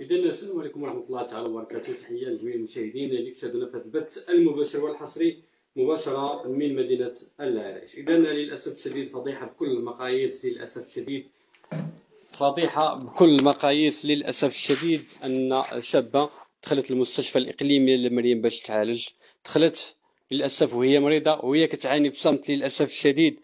اذا السلام عليكم ورحمه الله تعالى وبركاته تحيه لجميع المشاهدين اللي شاهدونا في هذا البث المباشر والحصري مباشره من مدينه العرائش اذا للاسف الشديد فضيحه بكل المقاييس للاسف الشديد فضيحه بكل المقاييس للاسف الشديد ان شابه دخلت المستشفى الاقليمي لمريم باش تعالج دخلت للاسف وهي مريضه وهي كتعاني بصمت للاسف الشديد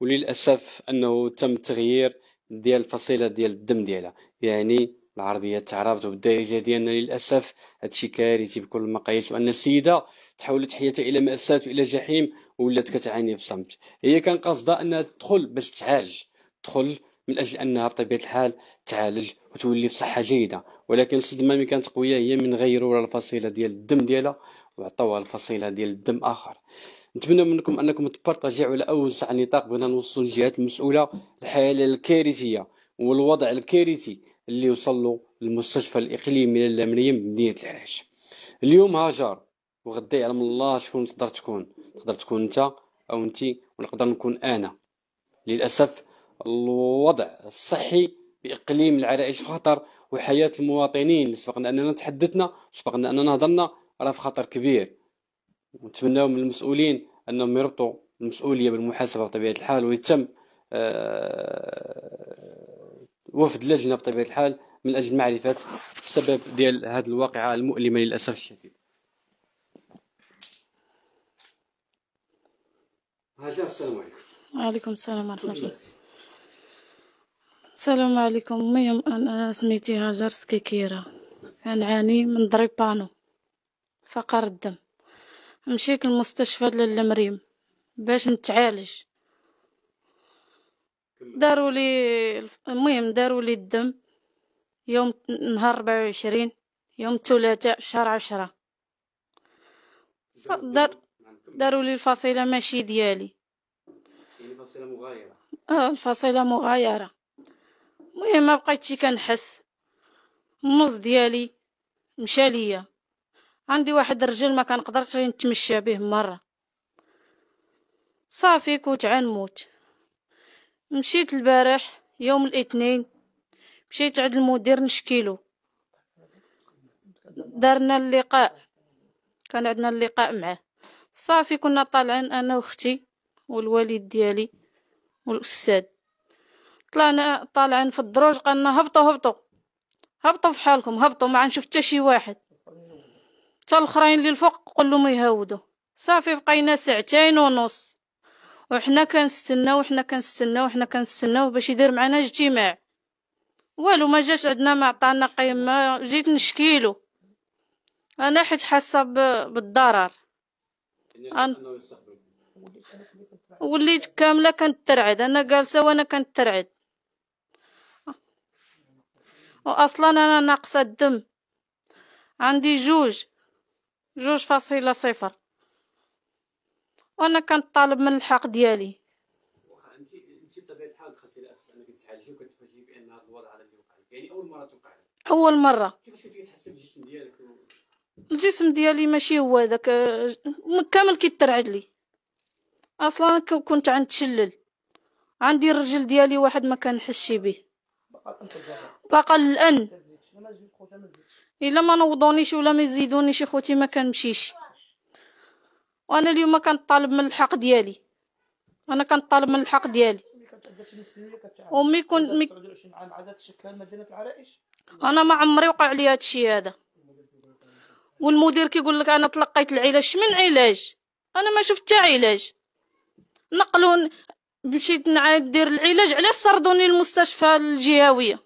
وللاسف انه تم تغيير ديال الفصيله ديال الدم ديالها يعني العربيه تعرفت وبالدارجه ديالنا للاسف هادشي كارثي بكل المقاييس وان السيده تحولت حياتها الى ماساه والى جحيم ولات كتعاني في الصمت هي كان قصدها انها تدخل باش تعالج تدخل من اجل انها بطبيعه الحال تعالج وتولي في صحه جيده ولكن الصدمه ملي كانت قويه هي من غيروا الفصيله ديال الدم ديالها وعطوها الفصيله ديال الدم اخر نتمنى منكم انكم تبارطاجيو على اوسع نطاق بغينا نوصلوا للجهات المسؤوله الحاله الكارثيه والوضع الكارثي اللي يوصلوا للمستشفى الإقليمي للمنيم بمدينة العراج اليوم هاجر وغدا يعلم الله شكون تقدر تكون تقدر تكون انت او انت ونقدر نكون انا للاسف الوضع الصحي باقليم العرائش في خطر وحياه المواطنين اللي سبقنا اننا تحدثنا سبقنا اننا هضرنا راه في خطر كبير ونتمناو من المسؤولين انهم يربطوا المسؤوليه بالمحاسبه بطبيعه الحال ويتم آه، وفد لجنه بطبيعه الحال من اجل معرفه السبب ديال هذه الواقعه المؤلمه للاسف الشديد هاجر السلام عليكم وعليكم السلام ورحمه الله السلام عليكم المهم انا سميتي هاجر سكيكيره كنعاني من ضرب فقر الدم مشيت للمستشفى للمريم باش نتعالج داروا لي المهم داروا لي الدم يوم نهار 24 يوم الثلاثاء شهر 10 دار نعم، داروا لي الفصيله ماشي ديالي يعني الفصيله مغايره اه الفصيله مغايره المهم ما بقيتش كنحس النص ديالي مشى ليا عندي واحد الرجل ما كنقدرش نتمشى به مره صافي كنت عنموت مشيت البارح يوم الاثنين مشيت عند المدير نشكيلو دارنا اللقاء كان عندنا اللقاء معاه صافي كنا طالعين انا واختي والوالد ديالي والاستاذ طلعنا طالعين في الدروج قالنا هبطوا هبطوا هبطوا في حالكم هبطوا ما نشوف حتى شي واحد حتى الاخرين اللي الفوق قول ما يهودوا صافي بقينا ساعتين ونص وحنا كنستناو وحنا كنستناو وحنا كنستناو باش يدير معنا اجتماع والو ما جاش عندنا ما عطانا قيمه جيت نشكيلو انا حيت حاسه بالضرر أن... وليت كامله كنترعد انا جالسه وانا كنترعد واصلا انا ناقصه الدم عندي جوج جوج فاصله صفر وانا كنطالب من الحق ديالي واخا انت انت بطبيعه الحال انك وكتفاجئي بان هذا الوضع وقع لك يعني اول مره توقع لك اول مره كيفاش كنتي كتحسي بالجسم ديالك و... الجسم ديالي ماشي هو داك كامل كيترعد لي اصلا كنت عند تشلل عندي الرجل ديالي واحد ما كنحسش به باقا الان الا ما نوضونيش ولا ما يزيدونيش اخوتي ما كنمشيش وانا اليوم كنطالب من الحق ديالي انا كنطالب من الحق ديالي ومي كنت مي انا ما عمري وقع لي هذا الشيء هذا والمدير كيقول لك انا تلقيت العلاج من علاج انا ما شفت حتى علاج نقلون مشيت ندير العلاج علاش سردوني المستشفى الجهويه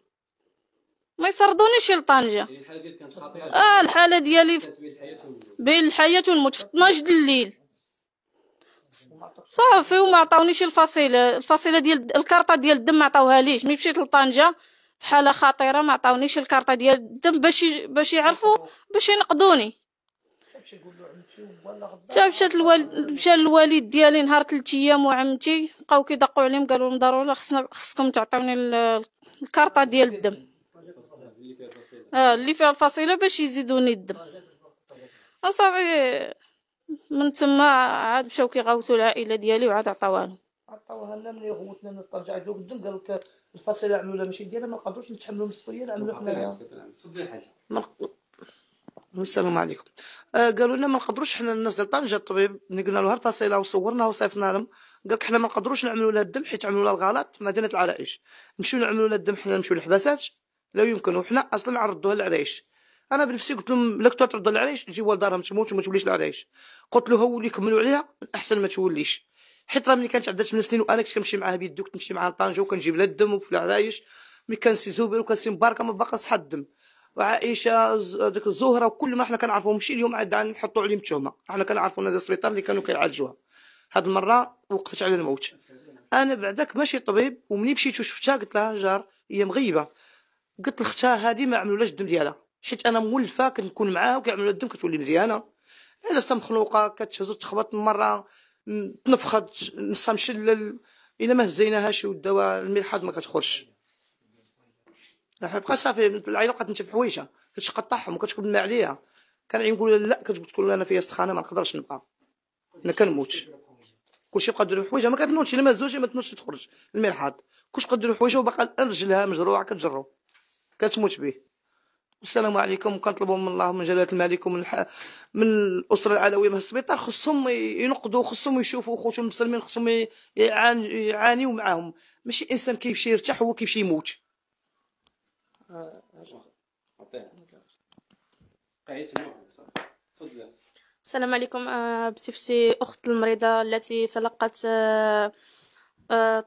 ما يسردونيش لطنجة إيه، اه الحالة ديالي بين الحياة والموت في 12 الليل صافي وما عطاونيش الفصيلة الفصيلة ديال الكارطة ديال الدم ما عطاوها ليش مي مشيت لطنجة في حالة خطيرة ما عطاونيش الكارطة ديال الدم باش باش يعرفوا باش ينقدوني حتى مشات الوالد مشى الوالد ديالي نهار ثلاث ايام وعمتي بقاو كيدقوا عليهم قالوا لهم ضروري خصنا خصكم تعطيوني الكارطة ديال الدم اه اللي فيها الفصيله باش يزيدوني الدم صافي من تما عاد مشاو كيغوتوا العائله ديالي وعاد عطاوها لهم عطاوها لنا ملي غوتنا الناس ترجع دوك الدم قال لك الفصيله عملوا لها ماشي ديالها ما نقدروش نتحملوا المسؤوليه نعملوا حنايا السلام عليكم آه قالوا لنا ما نقدروش حنا الناس ديال طنجه الطبيب ملي قلنا له الفصيله وصورناها وصيفنا لهم قال لك حنا ما نقدروش نعملوا لها الدم حيت عملوا لها الغلط في مدينه العرائش نمشيو نعملوا لها الدم حنا نمشيو للحباسات لا يمكن وحنا اصلا عرضوها للعريش انا بنفسي قلت لهم لك تعرضوا للعريش تجي لدارهم تموت وما توليش العريش قلت له هو اللي كملوا عليها احسن ما توليش حيت راه ملي كانت عندها من سنين وانا كنت كنمشي معاها بيدو كنت نمشي معاها لطنجه وكنجيب لها الدم وفي العرايش مي كان سي زبير وكان سي مباركه ما باقا صحى الدم وعائشه ديك الزهره وكل ما حنا كنعرفوهم ماشي اليوم عاد نحطوا عليهم التهمه حنا كنعرفوا ناس السبيطار اللي كانوا كيعالجوها هاد المره وقفت على الموت انا بعدك ماشي طبيب ومني مشيت وشفتها قلت لها جار هي مغيبه قلت لختها هذه ما عملولاش الدم ديالها حيت انا مولفه كنكون معاها وكيعملوا الدم كتولي مزيانه علاش مخنوقه كتهز وتخبط مره تنفخت نصها مشلل الا ما هزيناهاش وداوها الملحاد ما كتخرجش بقى صافي العيله بقات نتبع حوايجها كتقطعهم وكتكون الماء عليها كان نقول لا كتقول انا فيا السخانه ما نقدرش نبقى انا كنموت كلشي بقى ديرو حويجه ما كتنوضش الا ما هزوش ما تنوضش تخرج الملحاد كلشي بقى ديرو حويجه وباقا رجلها مجروعه كتجرو كتموت به والسلام عليكم كنطلبوا من الله من جلاله الملك ومن الح... من الاسره العلويه من السبيطار خصهم ينقدوا خصهم يشوفوا خوتهم المسلمين خصهم يعان... يعانيوا معاهم ماشي انسان كيمشي يرتاح هو كيمشي يموت السلام عليكم آه، بسيفتي اخت المريضه التي تلقت أه... أه...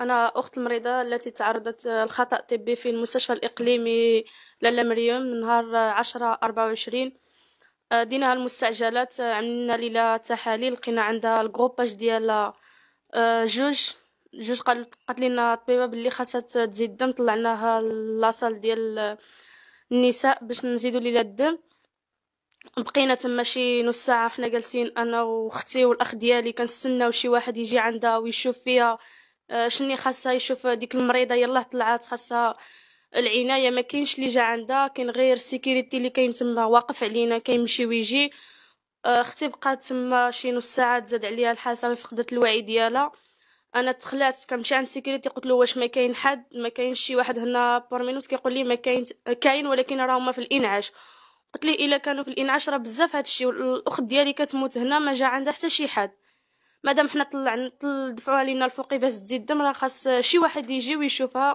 أنا أخت المريضة التي تعرضت آه، لخطأ طبي في المستشفى الإقليمي لالا مريم من نهار آه، عشرة أربعة وعشرين آه، ديناها المستعجلات عملنا ليلة تحاليل لقينا عندها الجروباج ديال جوج جوج قالت لنا الطبيبه بلي خاصها تزيد الدم طلعناها لاصال ديال النساء باش نزيدو ليلة الدم بقينا تما شي نص ساعه حنا جالسين انا واختي والاخ ديالي كنستناو شي واحد يجي عندها ويشوف فيها آه، شني خاصها يشوف ديك المريضه يلاه طلعات خاصها العنايه ما كاينش اللي جا عندها كاين غير السيكوريتي اللي كاين تما واقف علينا كيمشي ويجي آه، اختي بقات تما شي نص ساعه تزاد عليها الحاسه ما فقدت الوعي ديالها انا تخلعت كنمشي عند السيكوريتي قلت له واش ما كاين حد ما كاينش شي واحد هنا بورمينوس كيقول لي ما كاين كاين ولكن راه في الانعاش قلت لي الا كانوا في الانعاش راه بزاف هادشي الاخت ديالي كتموت هنا ما جا عندها حتى شي حد مادام حنا طلعنا دفعوها لينا الفوقي باش تزيد الدم راه خاص شي واحد يجي ويشوفها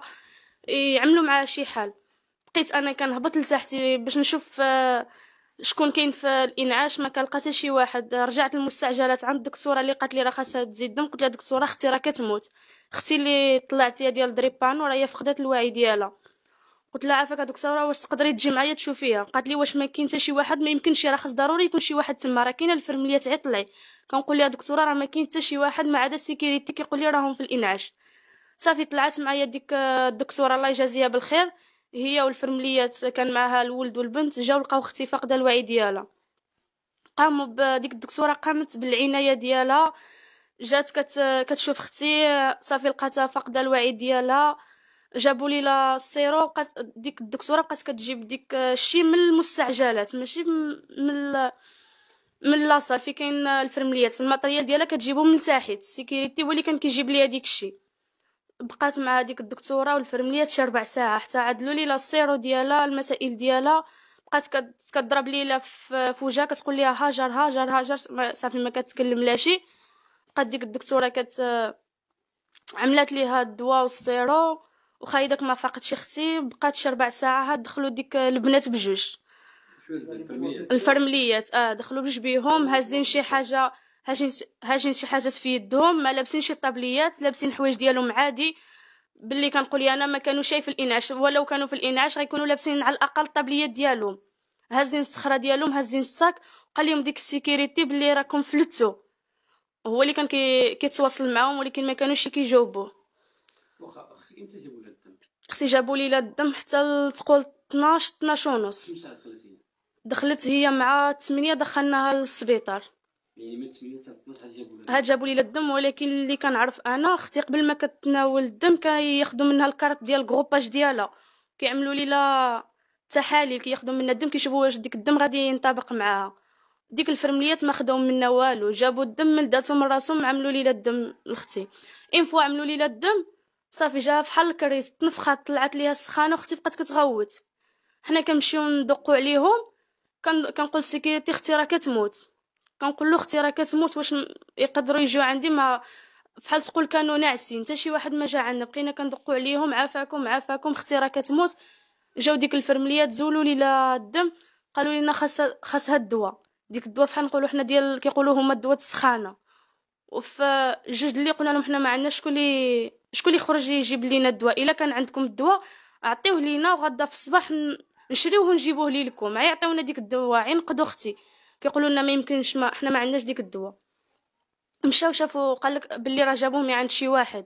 يعملوا معها شي حال بقيت انا كنهبط لتحتي باش نشوف آه، شكون كاين في الانعاش ما كنلقى شي واحد رجعت للمستعجلات عند الدكتوره اللي قالت لي راه خاصها تزيد الدم قلت لها دكتوره اختي راه كتموت اختي اللي طلعت ديال دريبان وراه هي فقدت الوعي ديالها قلت لها عافاك هذوك الصوره واش تقدري تجي معايا تشوفيها قالت لي واش ما كاين حتى شي واحد ما يمكنش راه خص ضروري يكون شي واحد تما راه كاينه الفرمليه تاعي طلعي كنقول لها دكتوره راه ما كاين حتى شي واحد ما عدا السيكوريتي كيقول لي راهم في الانعاش صافي طلعت معايا ديك آه، الدكتوره الله يجازيها بالخير هي والفرمليات كان معها الولد والبنت جاو لقاو اختي فاقده الوعي ديالها قاموا بديك الدكتوره قامت بالعنايه ديالها جات كت... كتشوف اختي صافي لقاتها فاقده الوعي ديالها جابوا لي لا السيرو بقات ديك الدكتوره بقات كتجيب ديك الشيء آه، من المستعجلات ماشي من من لاصال في كاين الفرمليات الماتريال ديالها كتجيبو من تحت سيكيريتي هو اللي كان كيجيب ليا ديك الشيء بقات مع هذيك الدكتوره والفرمليات شي ربع ساعه حتى عدلوا لي السيرو ديالها المسائل ديالها بقات كضرب لي في وجهها كتقول لي هاجر هاجر هاجر صافي ما كتكلم لا شيء بقات ديك الدكتوره كت عملات ليها الدواء والسيرو وخا يداك ما فاقتش اختي بقات ربع ساعه دخلوا ديك البنات بجوج الفرمليات اه دخلوا بجوج بيهم هازين شي حاجه هاجين هاجين شي حاجات في يدهم ما لابسين شي طابليات لابسين الحوايج ديالهم عادي باللي كنقول انا ما كانوا شي في الانعاش ولو كانوا في الانعاش غيكونوا لابسين على الاقل الطابليات ديالهم هازين الصخره ديالهم هازين الساك قال لهم ديك السيكوريتي باللي راكم فلتو هو اللي كان كيتواصل معاهم ولكن ما كانوش كيجاوبوه واخا خصك انت تجاوب اختي جابوا لي الدم حتى تقول 12 12 ونص دخلت هي مع 8 دخلناها للسبيطار يعني من 8 حتى جابوا لي الدم ولكن اللي كنعرف انا اختي قبل ما كتناول الدم كياخذوا منها الكارت ديال الجروباج ديالها كيعملوا لي لا تحاليل كياخذوا منها الدم كيشوفوا واش ديك الدم غادي ينطبق معاها ديك الفرمليات ما خداو منا والو جابوا الدم من داتهم راسهم عملوا لي الدم لختي ان فوا عملوا لي الدم صافي جاها فحال الكريس تنفخات طلعت ليها السخانه اختي بقات كتغوت حنا كنمشيو ندقوا عليهم كنقول سيكيتي اختي راه كتموت كنقول له اختي راه كتموت واش يقدروا يجيو عندي ما فحال تقول كانوا ناعسين حتى شي واحد ما جا عندنا بقينا كندقوا عليهم عافاكم عافاكم اختي راه كتموت جاو ديك الفرمليات تزولوا لينا الدم قالوا لنا خاصها خاصها الدواء ديك الدواء فحال نقولوا حنا ديال كيقولوا هما الدواء السخانه وفي جوج اللي قلنا لهم حنا ما عندنا شكون اللي شكون اللي يخرج يجيب لينا الدواء الا كان عندكم الدواء عطيوه لينا وغدا في الصباح نشريوه ونجيبوه ليكم عيعطيونا ديك الدواء عينقد اختي كيقولوا لنا ما يمكنش ما حنا ما عندناش ديك الدواء مشاو شافوا قال لك باللي راه جابوه من عند شي واحد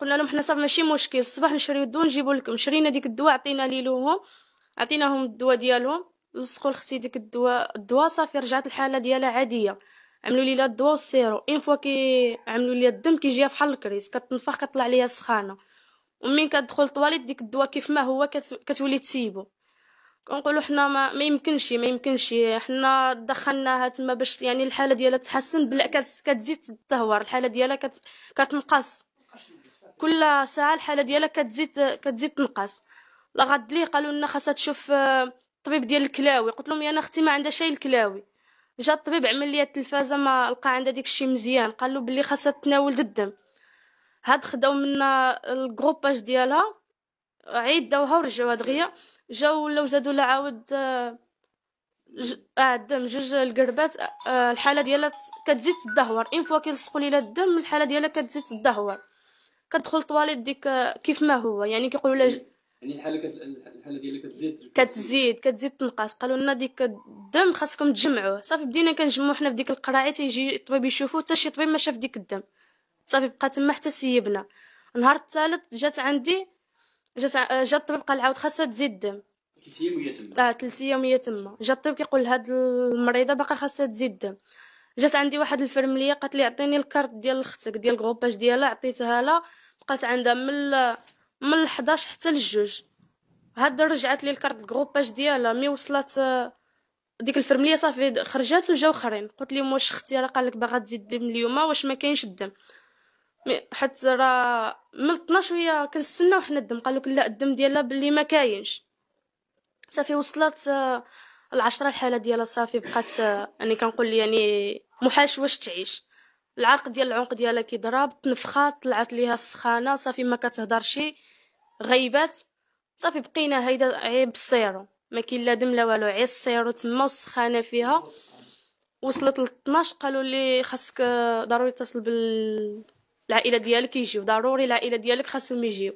قلنا لهم حنا صافي ماشي مشكل الصباح نشريو الدواء نجيبو لكم شرينا ديك الدواء عطينا ليلوهم عطيناهم الدواء ديالهم لصقوا لختي ديك الدواء الدواء صافي رجعت الحاله ديالها عاديه عملوا لي الضو سيرو اون فوا كي عملوا لي الدم كيجيها فحال الكريس كتنفخ كطلع ليا السخانه ومين كتدخل طواليت ديك الدواء كيف ما هو كتولي تسيبو كنقولوا حنا ما, ما يمكنش ما يمكنش حنا دخلناها تما باش يعني الحاله ديالها تحسن بلا كتزيد تدهور الحاله ديالها كت كتنقص كل ساعه الحاله ديالها كتزيد كتزيد تنقص لغد لي ليه قالوا لنا خاصها تشوف الطبيب آه، ديال الكلاوي قلت لهم انا اختي ما عندها شي الكلاوي جا الطبيب عمل لي التلفازه ما لقى عندها داك الشيء مزيان قال له بلي خاصها تناول الدم هاد خداو منا الجروباج ديالها عيد داوها ورجعوها دغيا جاو ولاو زادو لها عاود آه، ج... اه الدم جوج القربات آه, آه، الحاله ديالها كتزيد تدهور ان فوا كيلصقوا لي الدم الحاله ديالها كتزيد تدهور كتدخل طواليت ديك آه، كيف ما هو يعني كيقولوا لها يعني الحاله كت... الحاله ديالها كتزيد كتزيد كتزيد تنقص قالوا لنا ديك الدم خاصكم تجمعوه صافي بدينا كنجمعو حنا في ديك القراعي تيجي الطبيب يشوفو حتى شي طبيب ما شاف ديك الدم صافي بقى تما حتى سيبنا النهار الثالث جات عندي جات جا الطبيب قال عاود خاصها تزيد الدم ثلاث ايام هي تما اه ثلاث ايام هي تما جا الطبيب كيقول لهاد المريضه باقا خاصها تزيد الدم جات عندي واحد الفرمليه قالت لي عطيني الكارت ديال اختك ديال الكروباج ديالها عطيتها لها بقات عندها من من الحداش حتى للجوج هاد رجعت لي الكارت كروباج ديالها مي وصلت آه، ديك الفرمليه صافي خرجات وجاو اخرين قلت لي واش اختي راه قال لك باغا تزيد الدم اليوم واش ما كاينش الدم حيت راه من 12 ويا كنستناو حنا الدم قالوا لا الدم ديالها باللي ما كاينش صافي وصلت آه، العشرة الحاله ديالها صافي بقات انا آه، يعني كنقول يعني محاش واش تعيش العرق ديال العنق ديالها كيضرب تنفخات طلعت ليها السخانه صافي ما كتهضرش غيبات صافي بقينا هيدا عيب السيرو ما كاين لا دم لا والو عيب السيرو تما والسخانه فيها وصلت ل 12 قالوا لي خاصك ضروري تصل بالعائله ديالك يجيو ضروري العائله ديالك خاصهم يجيو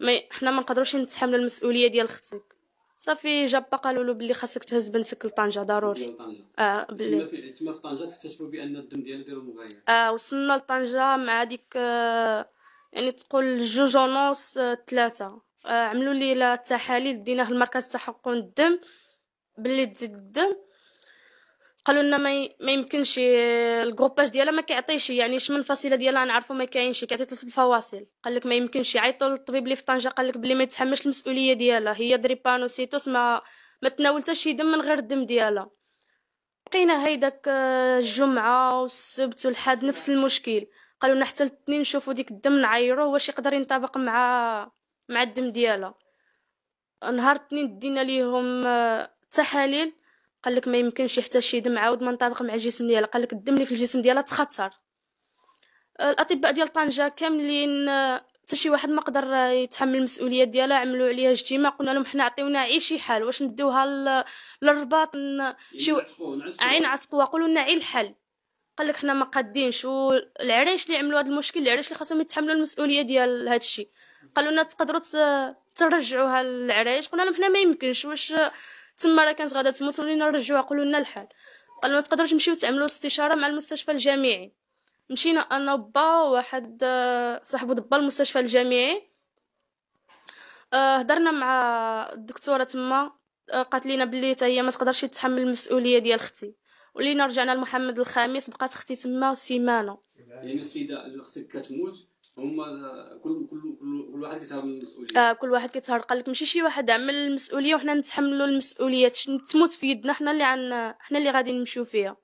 ما حنا ما نقدروش نتحملوا المسؤوليه ديال اختك صافي جابا قالوا له بلي خاصك تهز بنتك لطنجه ضروري اه بلي تما في طنجه تكتشفوا بان الدم ديالها ديالو مغير اه وصلنا لطنجه مع هذيك آه يعني تقول جوج ونص آه، ثلاثه آه عملوا لي التحاليل ديناه المركز تحقن الدم بلي تزيد الدم قالوا لنا ما يمكنش آه، الجروباج ديالها ما كيعطيش يعني شمن فصيله ديالها نعرفوا ما كاينش كيعطي ثلاث الفواصل قال لك ما يمكنش يعيطوا للطبيب اللي في طنجه قال لك بلي ما يتحملش المسؤوليه ديالها هي دريبانوسيتوس ما ما تناولتها شي دم من غير الدم ديالها بقينا هيداك آه، الجمعه والسبت والحد نفس المشكل قالوا لنا حتى الاثنين نشوفوا ديك الدم نعيروه واش يقدر ينطبق مع مع الدم ديالها نهار الاثنين دينا ليهم آه، تحاليل قال لك ما يمكنش حتى شي دم عاود ما نطابق مع الجسم ديالها قال لك الدم اللي في الجسم ديالها تختصر آه، الاطباء ديال طنجه كاملين آه، حتى شي واحد ما قدر آه، يتحمل المسؤوليه ديالها عملوا عليها اجتماع قلنا لهم حنا عطيونا عي شي حل واش نديوها للرباط شي عين عتقوا قولوا لنا عي الحل قال لك حنا ما قادينش والعريش اللي عملوا هذا المشكل العريش اللي خاصهم يتحملوا المسؤوليه ديال هذا الشيء قالوا لنا تقدروا ترجعوها للعريش قلنا لهم حنا ما يمكنش واش تما راه كانت غادا تموت ولينا نرجعوها قالوا لنا الحال قال ما تقدرش تمشيو تعملوا استشاره مع المستشفى الجامعي مشينا انا وبا واحد آه، صاحبو دبا المستشفى الجامعي هضرنا آه، مع الدكتوره تما آه، قالت لينا بلي حتى هي ما تقدرش تتحمل المسؤوليه ديال اختي ولينا رجعنا لمحمد الخامس بقات اختي تما سيمانه يعني السيده اختك كتموت هما كل كل كل كل واحد كيتهرب من المسؤوليه اه كل واحد كيتهرب قال لك ماشي شي واحد عمل المسؤوليه وحنا نتحملوا المسؤوليه تموت في يدنا حنا اللي عن حنا اللي غادي نمشيو فيها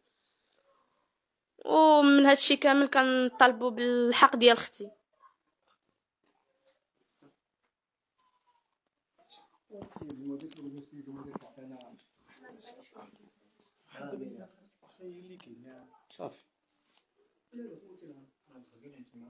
ومن هذا الشيء كامل كنطالبوا بالحق ديال اختي صافي